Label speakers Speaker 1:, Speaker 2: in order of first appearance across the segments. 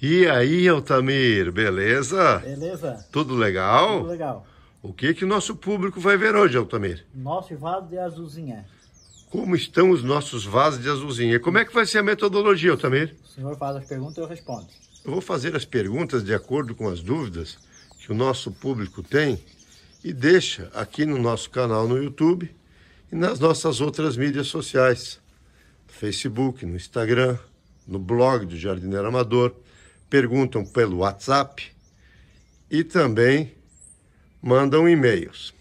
Speaker 1: E aí, Altamir, beleza?
Speaker 2: Beleza.
Speaker 1: Tudo legal? Tudo legal. O que que nosso público vai ver hoje, Altamir?
Speaker 2: Nosso vaso de azulzinha.
Speaker 1: Como estão os nossos vasos
Speaker 2: de azulzinha? Como é que vai ser a
Speaker 1: metodologia, Altamir?
Speaker 2: O senhor faz as perguntas e
Speaker 1: eu respondo. Eu vou fazer as perguntas de acordo com as dúvidas que o nosso público tem e deixa aqui no nosso canal no YouTube e nas nossas outras mídias sociais. No Facebook, no Instagram, no blog do Jardineiro Amador perguntam pelo WhatsApp e também mandam e-mails.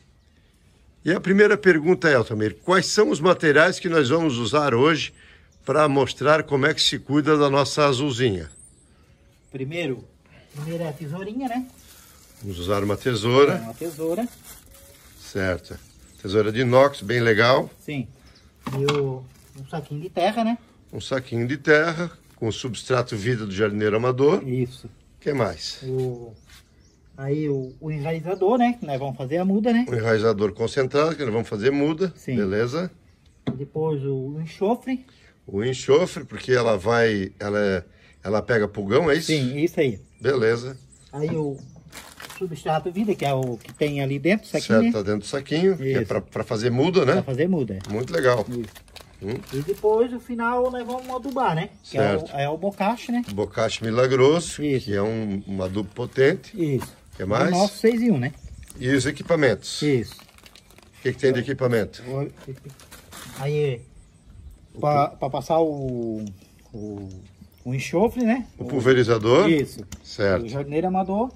Speaker 1: E a primeira pergunta é, Altamir, quais são os materiais que nós vamos usar hoje para mostrar como é que se cuida da nossa azulzinha?
Speaker 2: Primeiro, primeira é a tesourinha, né?
Speaker 1: Vamos usar uma tesoura. Uma tesoura. Certo. Tesoura de inox, bem legal.
Speaker 2: Sim. E o, um saquinho de terra, né?
Speaker 1: Um saquinho de terra com o substrato vida do jardineiro amador. Isso. O que mais?
Speaker 2: O... Aí o, o, enraizador, né? Que nós vamos fazer a muda, né? O
Speaker 1: enraizador concentrado, que nós vamos fazer muda. Sim. Beleza?
Speaker 2: Depois o enxofre.
Speaker 1: O enxofre, porque ela vai... Ela, é, ela pega pulgão, é isso? Sim, isso aí. Beleza.
Speaker 2: Aí o substrato vida, que é o que tem ali dentro do saquinho. Certo, né? tá
Speaker 1: dentro do saquinho. Isso. Que é para fazer muda, né? para fazer muda. É. Muito legal. Isso. Hum.
Speaker 2: E depois, no final, nós vamos adubar, né? Certo. Que é o, é o bocache, né?
Speaker 1: Bocache milagroso, Isso. que é um, um adubo potente. Isso. O que é mais? O nosso 6 em 1, né? E os equipamentos? Isso. O que, que tem de equipamento?
Speaker 2: Aí, para passar o, o, o, enxofre, né? O pulverizador? Isso.
Speaker 1: Certo. O jardineiro
Speaker 2: amador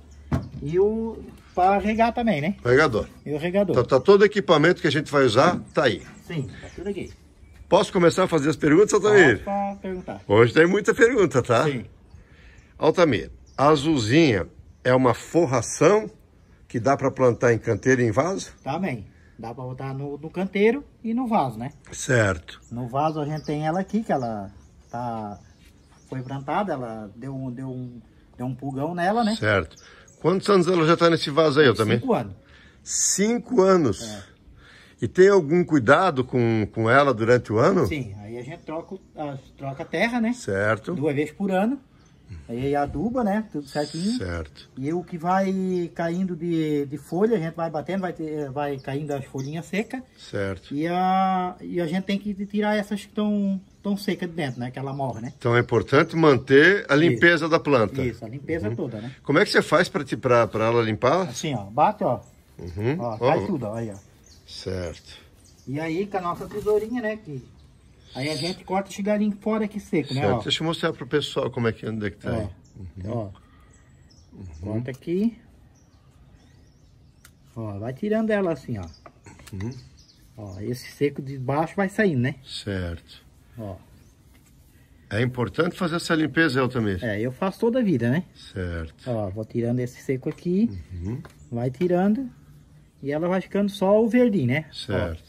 Speaker 2: e o para regar também, né? Regador. E o regador. Então
Speaker 1: tá todo o equipamento que a gente vai usar, tá aí.
Speaker 2: Sim, tá tudo aqui.
Speaker 1: Posso começar a fazer as perguntas, Altamir? Posso perguntar. Hoje tem muita pergunta, tá? Sim. Altamir, a azulzinha é uma forração que dá para plantar em canteiro e em vaso?
Speaker 2: Também. Tá dá para botar no, no, canteiro e no vaso, né?
Speaker 1: Certo.
Speaker 2: No vaso a gente tem ela aqui, que ela tá foi plantada, ela deu um, deu um, deu um pulgão nela, né? Certo.
Speaker 1: Quantos anos ela já está nesse vaso aí, Altamir? Cinco anos. Cinco anos. É. E tem algum cuidado com, com ela
Speaker 2: durante o ano? Sim, aí a gente troca, troca a terra, né? Certo. Duas vezes por ano. Aí é aduba, né? Tudo certinho. Certo. E o que vai caindo de, de folha, a gente vai batendo, vai, vai caindo as folhinhas secas. Certo. E a, e a gente tem que tirar essas que estão tão seca de dentro, né? Que ela morre, né?
Speaker 1: Então é importante manter a limpeza Isso. da planta. Isso, a limpeza uhum. toda, né? Como é que você faz para ela limpar? Assim, ó. Bate, ó. Uhum. ó cai tudo, ó, aí, ó. Certo.
Speaker 2: E aí com a nossa tesourinha, né, que aí a gente corta esse galinho fora aqui seco, certo. né, ó. Deixa
Speaker 1: eu mostrar pro pessoal como é que anda é que tá ó. aí. É. Uhum. ó.
Speaker 2: Uhum. Corta aqui. Ó, vai tirando ela assim, ó. Uhum. Ó, esse seco de baixo vai saindo, né?
Speaker 1: Certo. Ó. É importante fazer essa limpeza, também
Speaker 2: É, eu faço toda a vida, né? Certo. Ó, vou tirando esse seco aqui. Uhum. Vai tirando. E ela vai ficando só o verdinho, né? Certo.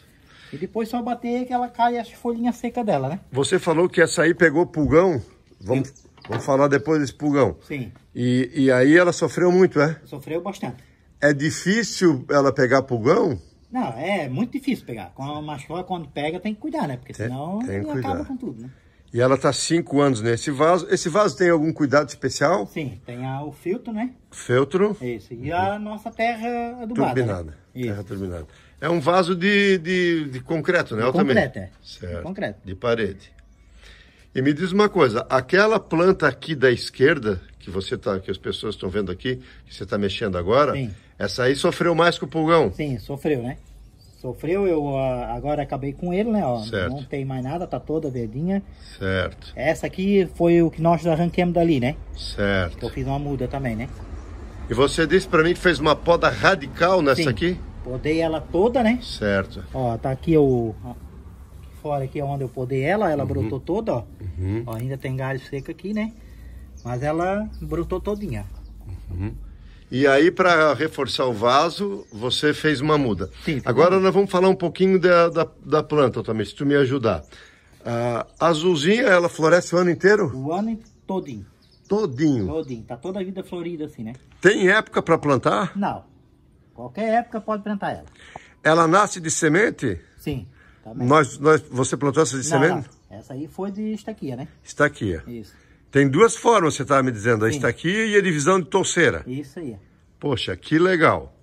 Speaker 2: Ó. E depois só bater que ela cai as folhinhas secas dela, né?
Speaker 1: Você falou que essa aí pegou pulgão. Vamos, vamos falar depois desse pulgão. Sim. E, e aí ela sofreu muito, é?
Speaker 2: Sofreu bastante.
Speaker 1: É difícil ela pegar pulgão?
Speaker 2: Não, é muito difícil pegar. Com a machola, quando pega, tem que cuidar, né? Porque senão tem acaba com tudo, né?
Speaker 1: E ela está cinco anos nesse vaso. Esse vaso tem algum cuidado especial? Sim, tem a, o filtro, né? Filtro. Isso. E a
Speaker 2: nossa terra adubada. Né? Turbinada.
Speaker 1: Né? Terra turbinada. É um vaso de, de, de concreto, né? De concreto, também. é. Certo. De concreto. De parede. E me diz uma coisa, aquela planta aqui da esquerda, que você tá, que as pessoas estão vendo aqui, que você está mexendo agora, Sim. essa aí
Speaker 2: sofreu mais com o pulgão. Sim, sofreu, né? sofreu, eu uh, agora acabei com ele, né? Ó, certo. Não tem mais nada, tá toda verdinha. Certo. Essa aqui foi o que nós arranquemos dali, né? Certo. Que eu fiz uma muda também, né?
Speaker 1: E você disse pra mim que fez uma poda radical nessa Sim. aqui?
Speaker 2: Podei ela toda, né? Certo. Ó, tá aqui o... Fora aqui onde eu podei ela, ela uhum. brotou toda, ó. Uhum. ó. Ainda tem galho seco aqui, né? Mas ela brotou todinha. Uhum.
Speaker 1: E aí, para reforçar o vaso, você fez uma muda. Sim, Agora nós vamos falar um pouquinho da, da, da planta também, se tu me ajudar. a azulzinha, ela floresce o ano inteiro? O ano todinho. Todinho? Todinho. Tá toda a vida florida assim, né? Tem época para plantar? Não. Qualquer
Speaker 2: época pode plantar ela.
Speaker 1: Ela nasce de semente? Sim. Nós, nós, você plantou essa de não, semente?
Speaker 2: Não. Essa aí foi de estaquia, né?
Speaker 1: Estaquia. Isso. Tem duas formas, você estava me dizendo, a Sim. estaquia e a divisão de torceira. Isso aí. Poxa, que legal.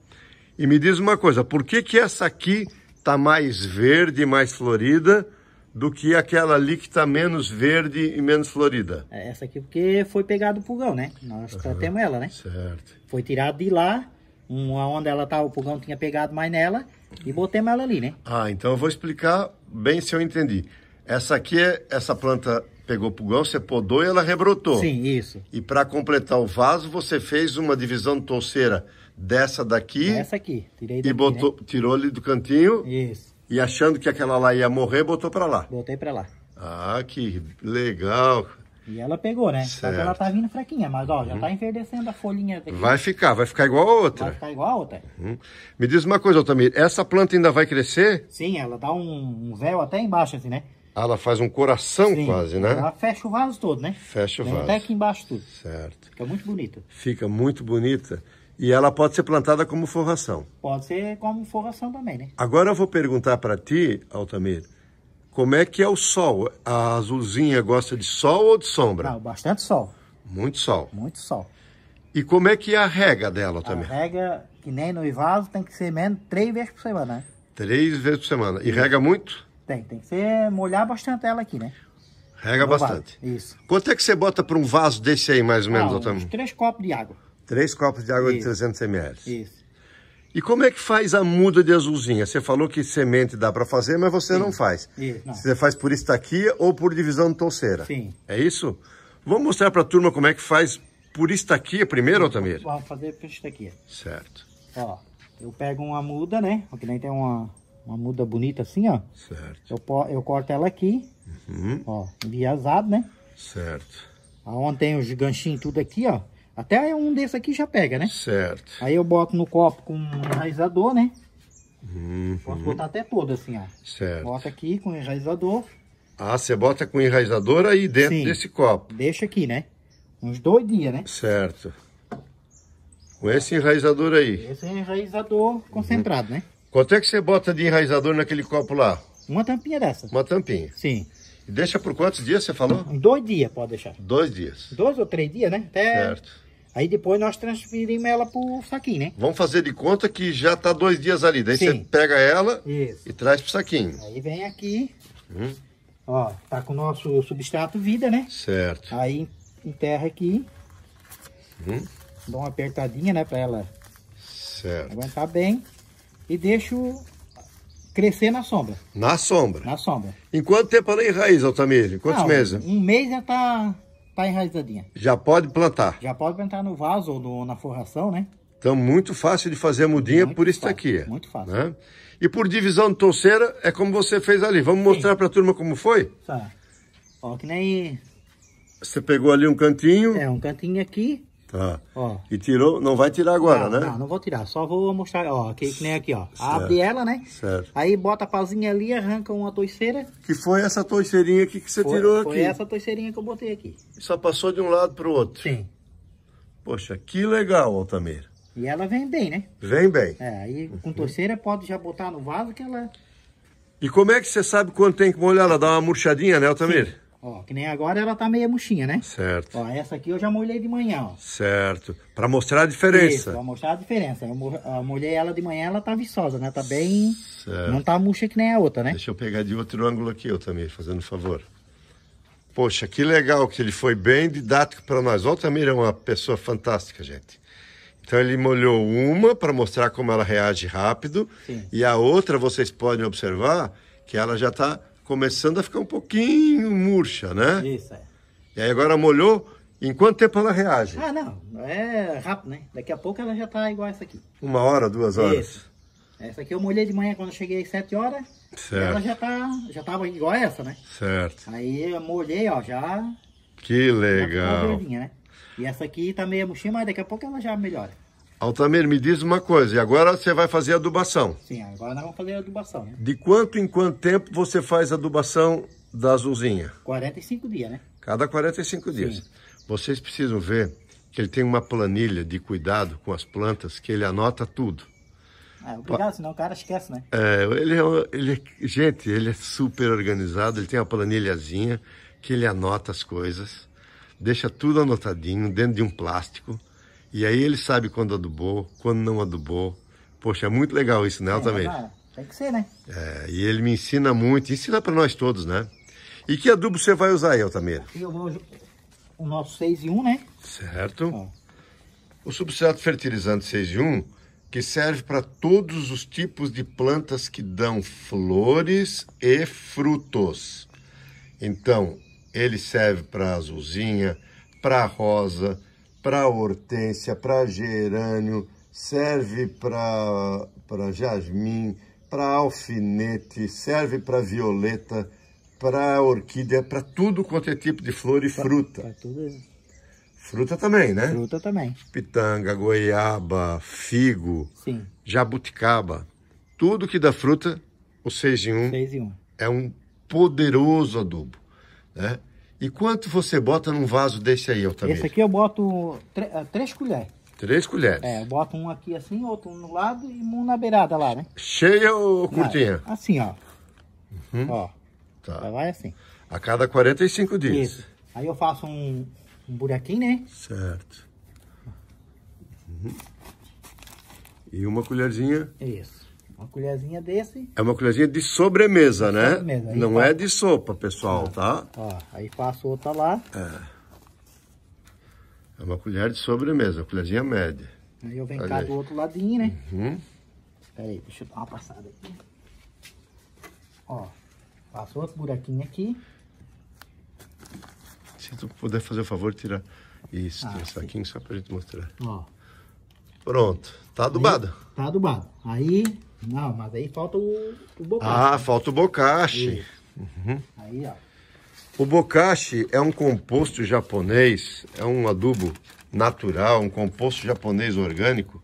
Speaker 1: E me diz uma coisa, por que que essa aqui tá mais verde, mais florida, do que aquela ali que tá menos verde e menos florida?
Speaker 2: É, essa aqui porque foi pegada o pulgão, né? Nós uhum, tratamos ela, né? Certo. Foi tirada de lá, uma onde ela tá, o pulgão tinha pegado mais nela, e botemos ela ali, né?
Speaker 1: Ah, então eu vou explicar bem se eu entendi. Essa aqui, é, essa planta pegou pulgão, você podou e ela rebrotou. Sim, isso. E para completar o vaso, você fez uma divisão de torceira dessa daqui. Essa aqui, tirei daqui, E botou, né? tirou ali do cantinho. Isso. E achando que aquela lá ia morrer, botou para lá.
Speaker 2: Botei para lá. Ah, que legal. E ela pegou, né? Certo. ela tá vindo fraquinha, mas ó, uhum. já tá enverdecendo a folhinha daqui. Vai ficar, vai ficar igual a outra. Vai ficar igual a outra. Uhum.
Speaker 1: Me diz uma coisa, Otamir, essa planta ainda vai crescer? Sim,
Speaker 2: ela dá um, um véu até embaixo, assim, né?
Speaker 1: ela faz um coração Sim, quase, né? Ela
Speaker 2: fecha o vaso todo, né?
Speaker 1: Fecha o vaso. Até
Speaker 2: aqui embaixo tudo.
Speaker 1: Certo. Fica muito bonita. Fica muito bonita. E ela pode ser plantada como forração.
Speaker 2: Pode ser como forração também, né?
Speaker 1: Agora eu vou perguntar para ti, Altamir, como é que é o sol? A azulzinha gosta de sol ou de sombra? Não, bastante sol. Muito sol. Muito sol. E como é que é a rega dela também? A
Speaker 2: rega, que nem no vaso, tem que ser menos três vezes por semana, né?
Speaker 1: Três vezes por semana. E rega muito?
Speaker 2: Tem, tem que ser molhar bastante ela aqui, né?
Speaker 1: Rega no bastante. Vaso. Isso. Quanto é que você bota para um vaso desse aí, mais ou menos, ah, doutor?
Speaker 2: três copos de água.
Speaker 1: Três copos de água Isso. de 300 ml. Isso. E como é que faz a muda de azulzinha? Você falou que semente dá para fazer, mas você Sim. não faz. Isso, não. Você faz por estaquia ou por divisão de touceira. Sim. É isso? Vamos mostrar para a turma como é que faz por estaquia primeiro, Otamir?
Speaker 2: Vamos fazer por estaquia. Certo. Ó, eu pego uma muda, né? Aqui nem tem uma uma muda bonita assim, ó. Certo. Eu, eu corto ela aqui. Uhum. Ó, enviesado, né? Certo. Aonde tem os ganchinhos tudo aqui, ó. Até um desse aqui já pega, né? Certo. Aí eu boto no copo com um enraizador, né? Uhum. Posso botar até todo assim, ó. Certo. Bota aqui com enraizador.
Speaker 1: Ah, você bota com enraizador aí dentro Sim. desse copo.
Speaker 2: Deixa aqui, né? Uns dois dias, né?
Speaker 1: Certo. Com esse enraizador aí.
Speaker 2: Esse é enraizador concentrado, uhum. né?
Speaker 1: Quanto é que você bota de enraizador naquele copo lá? Uma
Speaker 2: tampinha dessa. Uma tampinha. Sim. E deixa por quantos dias você falou? Dois dias pode deixar. Dois dias. Dois ou três dias, né? Até... Certo. Aí depois nós transferimos ela pro saquinho, né?
Speaker 1: Vamos fazer de conta que já tá dois dias ali. Daí Sim. você pega ela Isso. e traz pro saquinho.
Speaker 2: Aí vem aqui. Hum. Ó, tá com o nosso substrato vida, né? Certo. Aí enterra aqui. Hum. Dá uma apertadinha, né? Pra ela certo. aguentar bem e deixo crescer na sombra. Na sombra? Na sombra. Em
Speaker 1: quanto tempo ela enraiza, Altamir? Quantos Não, meses? Um
Speaker 2: mês já tá, tá enraizadinha.
Speaker 1: Já pode plantar? Já pode plantar no vaso ou no, na forração, né? Então, muito fácil de fazer a mudinha muito por isso Fácil, muito fácil. Né? E por divisão de torceira, é como você fez ali. Vamos mostrar para a turma
Speaker 2: como foi? Tá. Ó, que nem...
Speaker 1: Você pegou ali um cantinho. É, um
Speaker 2: cantinho aqui.
Speaker 1: Tá. Ó. E tirou, não vai tirar agora, não, né? Não,
Speaker 2: não vou tirar, só vou mostrar, ó,
Speaker 1: que, que nem aqui, ó. Certo. Abre ela, né? Certo.
Speaker 2: Aí bota a pazinha ali, arranca uma toiceira.
Speaker 1: Que foi essa toiceirinha aqui que você foi, tirou foi aqui? Foi essa
Speaker 2: toiceirinha que eu botei aqui.
Speaker 1: Só passou de um lado pro outro? Sim. Poxa, que legal, Altamira.
Speaker 2: E ela vem bem, né? Vem bem. É, aí uhum. com uhum. torceira pode já botar no vaso que ela...
Speaker 1: E como é que você sabe quando tem que molhar? Ela dá uma murchadinha, né, Altamira? Sim.
Speaker 2: Ó, que nem agora ela tá meia murchinha, né? Certo. Ó, essa aqui eu já molhei de manhã, ó.
Speaker 1: Certo. Pra mostrar a diferença. Isso, pra
Speaker 2: mostrar a diferença. Eu, molhei ela de manhã, ela tá viçosa, né? Tá bem... Certo. Não tá murcha que nem a outra, né? Deixa eu pegar de outro ângulo aqui, eu
Speaker 1: também, fazendo favor. Poxa, que legal que ele foi bem didático para nós. O Altamir é uma pessoa fantástica, gente. Então ele molhou uma para mostrar como ela reage rápido Sim. e a outra vocês podem observar que ela já está começando a ficar um pouquinho murcha, né? Isso, é. E aí agora molhou, em quanto tempo ela reage? Ah,
Speaker 2: não, é rápido, né? Daqui a pouco ela já tá igual essa aqui.
Speaker 1: Uma hora, duas horas?
Speaker 2: Isso. Essa aqui eu molhei de manhã quando eu cheguei às 7 horas. Certo. Ela já, tá, já tava igual essa, né? Certo. Aí eu molhei, ó, já...
Speaker 1: Que tá legal. Já
Speaker 2: né? E essa aqui tá meio murchinha, mas daqui a pouco ela já melhora.
Speaker 1: Altamir, me diz uma coisa, e agora você vai fazer adubação?
Speaker 2: Sim, agora nós vamos fazer adubação. Né?
Speaker 1: De quanto em quanto tempo você faz adubação da azulzinha?
Speaker 2: 45 dias, né?
Speaker 1: Cada 45 dias. Sim. Vocês precisam ver que ele tem uma planilha de cuidado com as plantas, que ele anota tudo.
Speaker 2: Ah, é, obrigado, senão o cara esquece, né?
Speaker 1: É, ele é, ele é, gente, ele é super organizado, ele tem uma planilhazinha que ele anota as coisas, deixa tudo anotadinho dentro de um plástico e aí ele sabe quando adubou, quando não adubou. Poxa, é muito legal isso, né, Altamir? É, tem que ser, né? É, e ele me ensina muito, ensina para nós todos, né? E que adubo você vai usar aí, Altamira?
Speaker 2: Aqui eu vou o nosso 6 e 1, né?
Speaker 1: Certo. O substrato fertilizante 6 e 1, que serve para todos os tipos de plantas que dão flores e frutos. Então, ele serve para azulzinha, para rosa, para hortênsia, para gerânio, serve para jasmim, para alfinete, serve para violeta, para orquídea, para tudo quanto é tipo de flor e pra, fruta. Pra fruta também, né? Fruta também. Pitanga, goiaba, figo, Sim. jabuticaba. Tudo que dá fruta, o 6 em 1, um, em um. é um poderoso adubo. Né? E quanto você bota num vaso desse aí, Altamira? Esse aqui
Speaker 2: eu boto ah, três colheres. Três colheres. É, eu boto um aqui assim, outro no lado e um na beirada lá, né?
Speaker 1: Cheia ou curtinha? Não, assim, ó. Uhum. Ó. Tá. Vai assim. A cada 45 dias. Isso.
Speaker 2: Aí eu faço um, um buraquinho, né?
Speaker 1: Certo. Uhum. E uma colherzinha.
Speaker 2: Isso. Uma colherzinha desse.
Speaker 1: É uma colherzinha de sobremesa, de né? Sobremesa. Não passa... é de sopa, pessoal, ah, tá?
Speaker 2: Ó, aí passa outra lá.
Speaker 1: É. É uma colher de sobremesa, colherzinha média.
Speaker 2: Aí eu venho Olha cá aí. do outro ladinho, né? Uhum. Pera aí, deixa eu dar uma passada aqui. Ó, passa outro buraquinho aqui.
Speaker 1: Se tu puder fazer o favor, tirar isso, ah, tem um saquinho só pra gente mostrar. Ó. Pronto,
Speaker 2: tá adubado? Aí, tá adubado. Aí não, mas aí falta o, o bocache. Ah,
Speaker 1: falta o bocache. Uhum. Aí, ó. O bokashi é um composto japonês, é um adubo natural, um composto japonês orgânico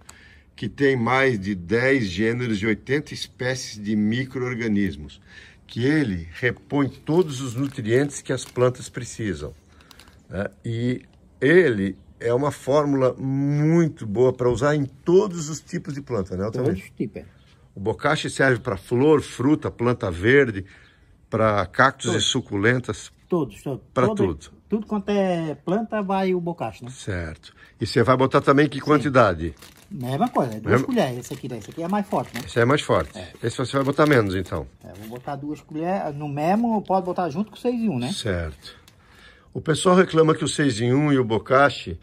Speaker 1: que tem mais de 10 gêneros e 80 espécies de micro-organismos, que ele repõe todos os nutrientes que as plantas precisam. Né? E ele é uma fórmula muito boa para usar em todos os tipos de planta, né, Todos os tipos. É. O bocashi serve para flor, fruta, planta verde, para cactos todos. e suculentas. Todos, todos. Para é tudo.
Speaker 2: Tudo quanto é planta vai o bocashi, né?
Speaker 1: Certo. E você vai botar também que quantidade? Sim.
Speaker 2: É mesma coisa, é duas Mesmo... colheres esse aqui, né? Esse aqui é mais forte, né?
Speaker 1: Esse é mais forte. É. Esse você vai botar menos, então.
Speaker 2: É, vou botar duas colheres, no mesmo pode botar junto com o 6 em 1, né?
Speaker 1: Certo. O pessoal reclama que o 6 em 1 e o bocache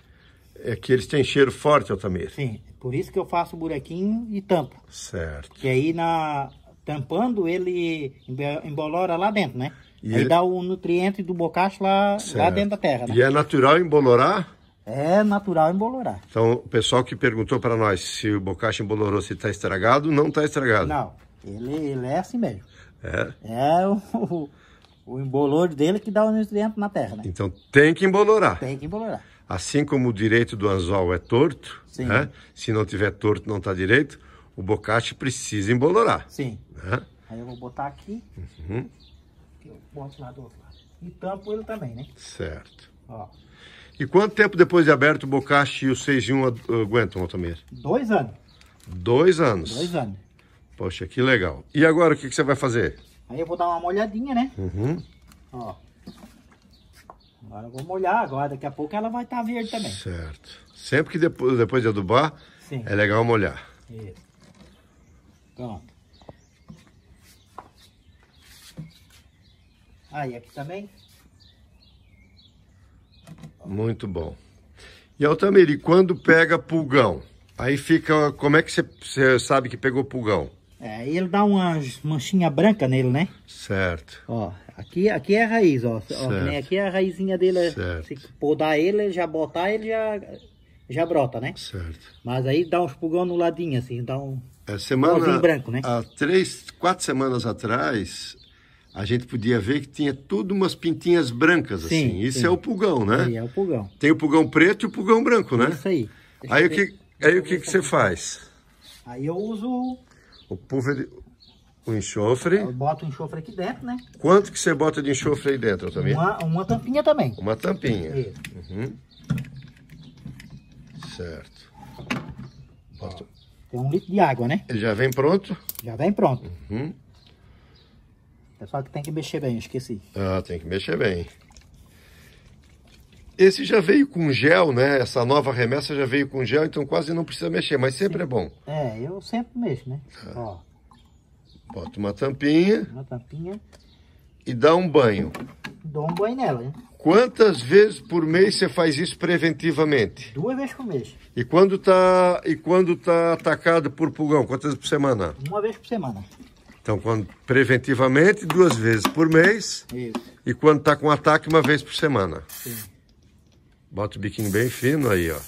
Speaker 2: é que eles têm cheiro forte, Altamir. Sim, por isso que eu faço buraquinho e tampo. Certo. Que aí na tampando ele embolora lá dentro, né? E aí ele... dá o nutriente do bocacho lá, lá dentro da terra. Né? E
Speaker 1: é natural embolorar?
Speaker 2: É natural embolorar.
Speaker 1: Então, o pessoal que perguntou para nós se o bocacho embolorou, se está estragado, não está estragado. Não,
Speaker 2: ele, ele, é assim mesmo. É? É o, o, o embolor dele que dá o nutriente na terra, né? Então
Speaker 1: tem que embolorar. Tem que embolorar. Assim como o direito do anzol é torto, né? se não tiver torto não está direito, o bocate precisa embolorar. Sim. Né?
Speaker 2: Aí eu vou botar aqui, uhum. eu boto lá do outro lado. E tampo ele também, né?
Speaker 1: Certo. Ó. E quanto tempo depois de aberto o bocache e o 6 e 1 aguentam, Altamir? Dois anos. Dois anos? Dois anos. Poxa, que legal. E agora o que, que você vai fazer?
Speaker 2: Aí eu vou dar uma molhadinha, né? Uhum. Ó. Agora eu vou molhar agora, daqui a pouco ela vai estar tá verde também. Certo.
Speaker 1: Sempre que depois, depois de adubar, Sim. é legal molhar. Isso. Pronto.
Speaker 2: Aí aqui também.
Speaker 1: Muito bom. E e quando pega pulgão, aí fica, como é que você sabe que pegou
Speaker 2: pulgão? É, ele dá uma manchinha branca nele, né? Certo. Ó, Aqui, aqui é a raiz, ó. ó né? Aqui é a raizinha dele. É, certo. Se podar ele, já botar ele, já, já brota, né? Certo. Mas aí dá uns pulgão no ladinho, assim, dá um... É, semana, um branco, né? Há
Speaker 1: três, quatro semanas atrás, a gente podia ver que tinha tudo umas pintinhas brancas, assim. sim, assim. Isso sim. é o pulgão, né? Aí é o pulgão. Tem o pulgão preto e o pulgão branco, né? Isso aí. Deixa aí o que, aí o que, que você faz?
Speaker 2: Aí eu uso...
Speaker 1: O pulver... O enxofre. bota o enxofre aqui dentro, né? Quanto que você bota de enxofre aí dentro também? Uma,
Speaker 2: uma tampinha também. Uma tampinha. Uhum. Certo. Bota. Tem um litro de água, né? Ele já vem pronto? Já vem pronto. Uhum. É só que tem que mexer bem, esqueci.
Speaker 1: Ah, tem que mexer bem. Esse já veio com gel, né? Essa nova remessa já veio com gel, então quase não precisa mexer, mas sempre é bom.
Speaker 2: É, eu sempre mexo, né?
Speaker 1: Ah. Ó. Bota uma tampinha. Uma tampinha. E dá um banho.
Speaker 2: Dou um banho nela, né?
Speaker 1: Quantas vezes por mês você faz isso preventivamente? Duas vezes por mês. E quando tá, e quando tá atacado por pulgão, quantas por semana?
Speaker 2: Uma vez por semana.
Speaker 1: Então, quando preventivamente, duas vezes por mês. Isso. E quando tá com ataque, uma vez por semana. Sim. Bota o biquinho bem fino aí, ó.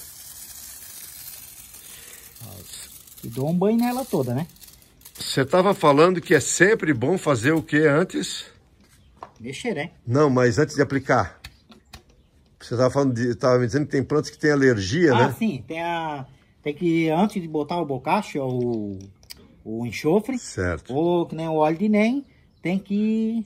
Speaker 2: E dou um banho nela toda, né?
Speaker 1: Você estava falando que é sempre bom fazer o que antes? Mexer, né? Não, mas antes de aplicar. Você estava falando de, tava me dizendo que tem plantas que têm alergia, ah, né? Ah,
Speaker 2: sim. Tem, a, tem que, antes de botar o bocacho, o, o enxofre, certo. ou que nem o óleo de NEM, tem que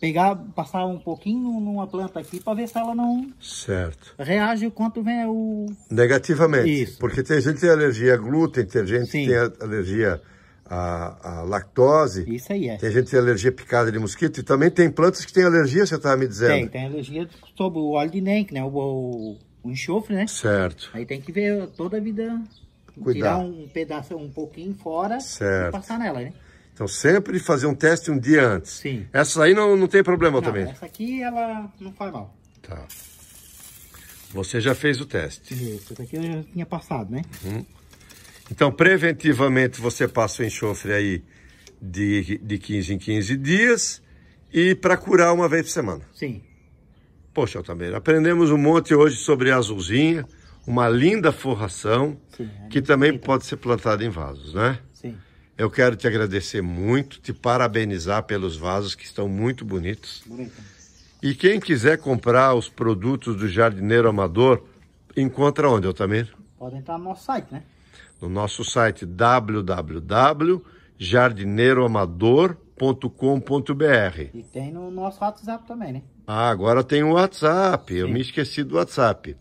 Speaker 2: pegar, passar um pouquinho numa planta aqui para ver se ela não certo. reage quanto vem o...
Speaker 1: Negativamente. Isso. Porque tem gente que tem alergia a glúten, tem gente Sim. que tem alergia a, a lactose. Isso aí, é. Tem gente que tem alergia picada de mosquito e também tem plantas que têm alergia, você estava me dizendo. Tem,
Speaker 2: tem alergia sobre o óleo de NENC, né? O, o, o, enxofre, né? Certo. Aí tem que ver toda a vida, Cuidar. tirar um pedaço, um pouquinho fora certo. e passar nela, né?
Speaker 1: Então sempre fazer um teste um dia antes. Sim. Essa aí não, não tem problema não, também? essa
Speaker 2: aqui ela não faz mal.
Speaker 1: Tá. Você já fez o teste?
Speaker 2: Isso, essa aqui eu já tinha passado, né?
Speaker 1: Uhum. Então, preventivamente, você passa o enxofre aí de, de 15 em 15 dias e para curar uma vez por semana. Sim. Poxa, Altamira, aprendemos um monte hoje sobre a azulzinha, uma linda forração Sim, é que também pode ser plantada em vasos, né? Sim. Eu quero te agradecer muito, te parabenizar pelos vasos que estão muito bonitos. Bonito. E quem quiser comprar os produtos do jardineiro amador, encontra onde, Altamira? Pode
Speaker 2: entrar no nosso site, né?
Speaker 1: no nosso site www.jardineiroamador.com.br. E
Speaker 2: tem no nosso WhatsApp também, né?
Speaker 1: Ah, agora tem o WhatsApp. Eu me esqueci do WhatsApp.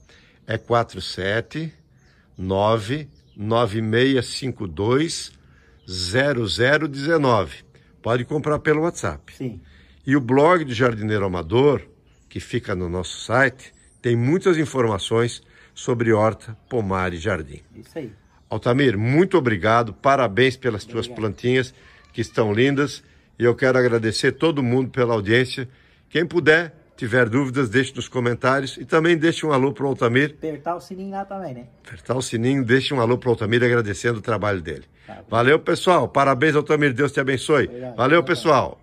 Speaker 1: É 479 9652 0019. Pode comprar pelo WhatsApp. Sim. E o blog do Jardineiro Amador, que fica no nosso site, tem muitas informações sobre horta, pomar e jardim. Isso aí. Altamir, muito obrigado, parabéns pelas Obrigada. tuas plantinhas que estão lindas e eu quero agradecer todo mundo pela audiência. Quem puder, tiver dúvidas, deixe nos comentários e também deixe um alô para o Altamir. Apertar o sininho lá também, né? Apertar o sininho, deixe um alô para o Altamir agradecendo o trabalho dele. Tá, Valeu, pessoal. Parabéns, Altamir. Deus te abençoe. Obrigado. Valeu, pessoal.